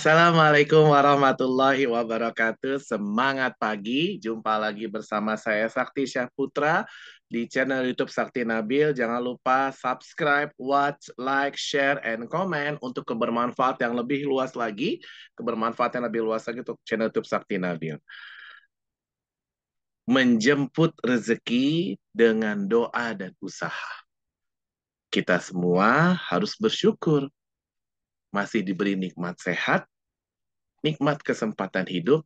Assalamualaikum warahmatullahi wabarakatuh. Semangat pagi. Jumpa lagi bersama saya Sakti Syah Putra di channel YouTube Sakti Nabil. Jangan lupa subscribe, watch, like, share, and comment untuk kebermanfaat yang lebih luas lagi, kebermanfaat yang lebih luas lagi untuk channel YouTube Sakti Nabil. Menjemput rezeki dengan doa dan usaha. Kita semua harus bersyukur masih diberi nikmat sehat, nikmat kesempatan hidup,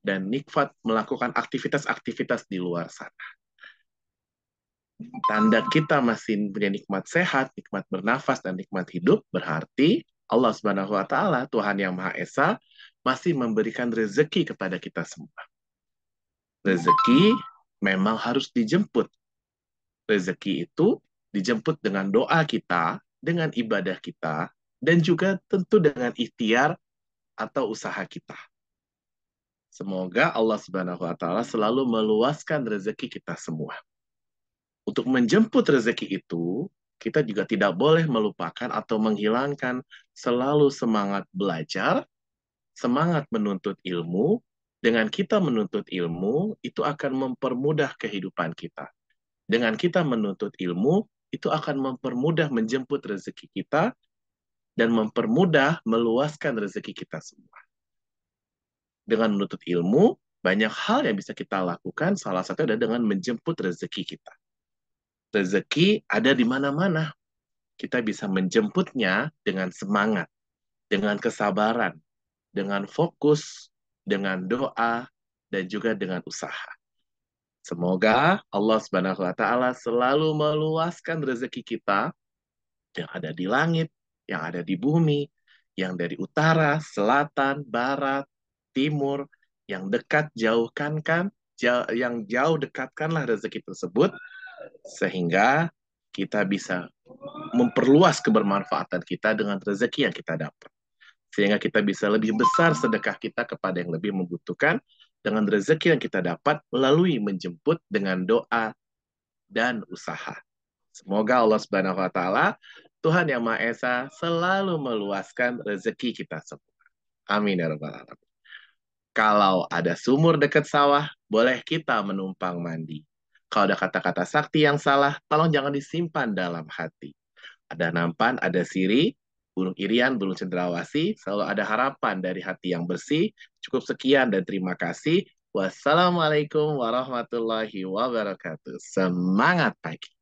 dan nikmat melakukan aktivitas-aktivitas di luar sana. Tanda kita masih punya nikmat sehat, nikmat bernafas, dan nikmat hidup berarti Allah Subhanahu wa Ta'ala, Tuhan Yang Maha Esa, masih memberikan rezeki kepada kita semua. Rezeki memang harus dijemput. Rezeki itu dijemput dengan doa kita, dengan ibadah kita, dan juga tentu dengan ikhtiar atau usaha kita. Semoga Allah Subhanahu wa taala selalu meluaskan rezeki kita semua. Untuk menjemput rezeki itu, kita juga tidak boleh melupakan atau menghilangkan selalu semangat belajar, semangat menuntut ilmu. Dengan kita menuntut ilmu, itu akan mempermudah kehidupan kita. Dengan kita menuntut ilmu, itu akan mempermudah menjemput rezeki kita dan mempermudah meluaskan rezeki kita semua. Dengan menuntut ilmu, banyak hal yang bisa kita lakukan. Salah satu adalah dengan menjemput rezeki kita. Rezeki ada di mana-mana. Kita bisa menjemputnya dengan semangat, dengan kesabaran, dengan fokus, dengan doa, dan juga dengan usaha. Semoga Allah Subhanahu wa taala selalu meluaskan rezeki kita yang ada di langit, yang ada di bumi, yang dari utara, selatan, barat, timur, yang dekat jauhkankan, jauh, yang jauh dekatkanlah rezeki tersebut sehingga kita bisa memperluas kebermanfaatan kita dengan rezeki yang kita dapat. Sehingga kita bisa lebih besar sedekah kita kepada yang lebih membutuhkan dengan rezeki yang kita dapat melalui menjemput dengan doa dan usaha. Semoga Allah Subhanahu wa taala Tuhan Yang Maha Esa selalu meluaskan rezeki kita semua. Amin ya Rabbal Kalau ada sumur dekat sawah, boleh kita menumpang mandi. Kalau ada kata-kata sakti yang salah, tolong jangan disimpan dalam hati. Ada nampan, ada siri, burung irian, burung cendrawasi, selalu ada harapan dari hati yang bersih. Cukup sekian dan terima kasih. Wassalamualaikum warahmatullahi wabarakatuh. Semangat pagi.